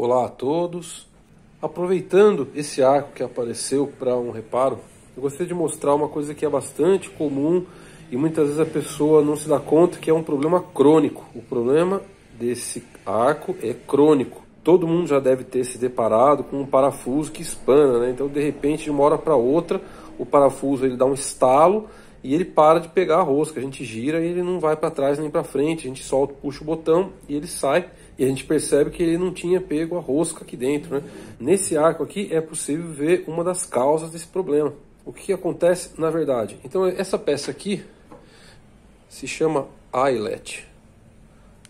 Olá a todos. Aproveitando esse arco que apareceu para um reparo, eu gostaria de mostrar uma coisa que é bastante comum e muitas vezes a pessoa não se dá conta que é um problema crônico. O problema desse arco é crônico. Todo mundo já deve ter se deparado com um parafuso que espana, né? Então, de repente, de uma hora para outra, o parafuso ele dá um estalo e ele para de pegar a rosca. A gente gira e ele não vai para trás nem para frente. A gente solta, puxa o botão e ele sai. E a gente percebe que ele não tinha pego a rosca aqui dentro. Né? Nesse arco aqui é possível ver uma das causas desse problema. O que acontece na verdade? Então essa peça aqui se chama eyelet.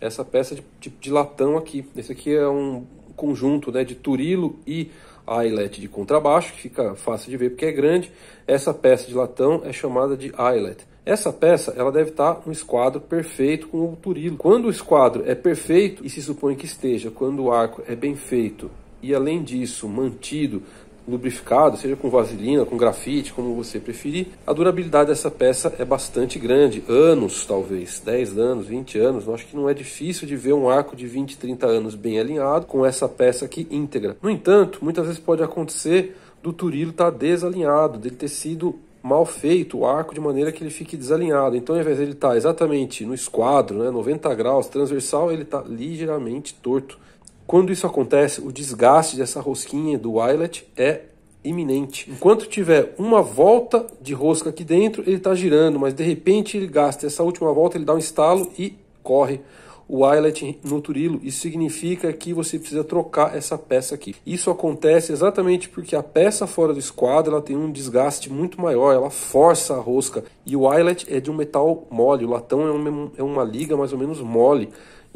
Essa peça de, de, de latão aqui. Esse aqui é um conjunto né, de turilo e eyelet de contrabaixo, que fica fácil de ver porque é grande. Essa peça de latão é chamada de eyelet. Essa peça ela deve estar um esquadro perfeito com o turilo. Quando o esquadro é perfeito, e se supõe que esteja, quando o arco é bem feito e além disso mantido lubrificado, seja com vaselina, com grafite, como você preferir, a durabilidade dessa peça é bastante grande, anos talvez, 10 anos, 20 anos. Eu acho que não é difícil de ver um arco de 20, 30 anos bem alinhado com essa peça aqui íntegra. No entanto, muitas vezes pode acontecer do turilo estar tá desalinhado, dele ter sido mal feito o arco de maneira que ele fique desalinhado. Então, ao invés de ele estar tá exatamente no esquadro, né, 90 graus transversal, ele está ligeiramente torto quando isso acontece, o desgaste dessa rosquinha do eyelet é iminente. Enquanto tiver uma volta de rosca aqui dentro, ele está girando, mas de repente ele gasta essa última volta, ele dá um estalo e corre o eyelet no turilo. Isso significa que você precisa trocar essa peça aqui. Isso acontece exatamente porque a peça fora do esquadro ela tem um desgaste muito maior, ela força a rosca. E o eyelet é de um metal mole, o latão é, é, é uma liga mais ou menos mole.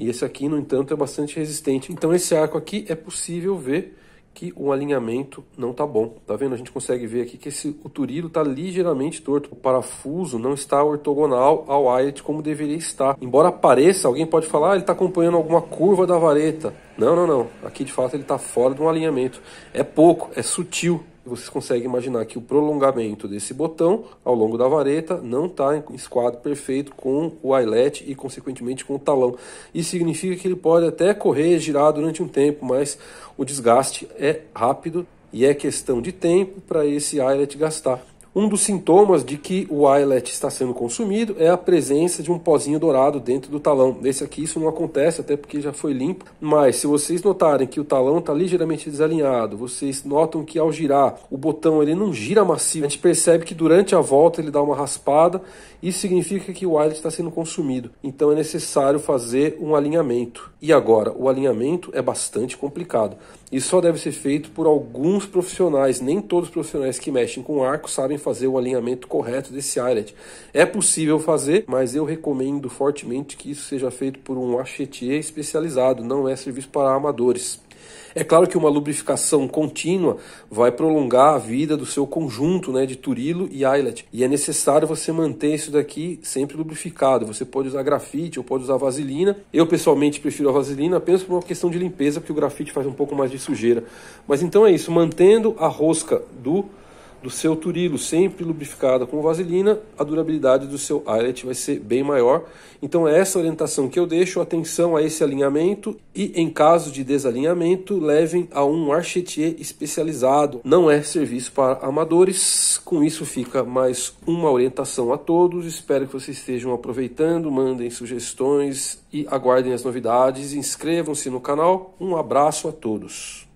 E esse aqui, no entanto, é bastante resistente. Então esse arco aqui é possível ver que o alinhamento não está bom. Tá vendo? A gente consegue ver aqui que esse, o turilo está ligeiramente torto. O parafuso não está ortogonal ao Wyatt como deveria estar. Embora pareça, alguém pode falar, ah, ele está acompanhando alguma curva da vareta. Não, não, não. Aqui de fato ele está fora de um alinhamento. É pouco, é sutil, vocês conseguem imaginar que o prolongamento desse botão ao longo da vareta não está em esquadro perfeito com o eyelet e, consequentemente, com o talão. Isso significa que ele pode até correr, girar durante um tempo, mas o desgaste é rápido e é questão de tempo para esse eyelet gastar. Um dos sintomas de que o eyelet está sendo consumido é a presença de um pozinho dourado dentro do talão. Nesse aqui isso não acontece, até porque já foi limpo, mas se vocês notarem que o talão está ligeiramente desalinhado, vocês notam que ao girar o botão ele não gira macio, a gente percebe que durante a volta ele dá uma raspada, isso significa que o eyelet está sendo consumido. Então é necessário fazer um alinhamento. E agora, o alinhamento é bastante complicado. Isso só deve ser feito por alguns profissionais, nem todos os profissionais que mexem com arco sabem fazer o alinhamento correto desse eyelet. É possível fazer, mas eu recomendo fortemente que isso seja feito por um achetier especializado, não é serviço para amadores. É claro que uma lubrificação contínua vai prolongar a vida do seu conjunto né, de turilo e eyelet. E é necessário você manter isso daqui sempre lubrificado. Você pode usar grafite ou pode usar vaselina. Eu pessoalmente prefiro a vaselina apenas por uma questão de limpeza, porque o grafite faz um pouco mais de sujeira. Mas então é isso, mantendo a rosca do do seu turilo, sempre lubrificada com vaselina, a durabilidade do seu eyelet vai ser bem maior. Então é essa orientação que eu deixo, atenção a esse alinhamento e em caso de desalinhamento, levem a um archetier especializado. Não é serviço para amadores. Com isso fica mais uma orientação a todos. Espero que vocês estejam aproveitando, mandem sugestões e aguardem as novidades. Inscrevam-se no canal. Um abraço a todos.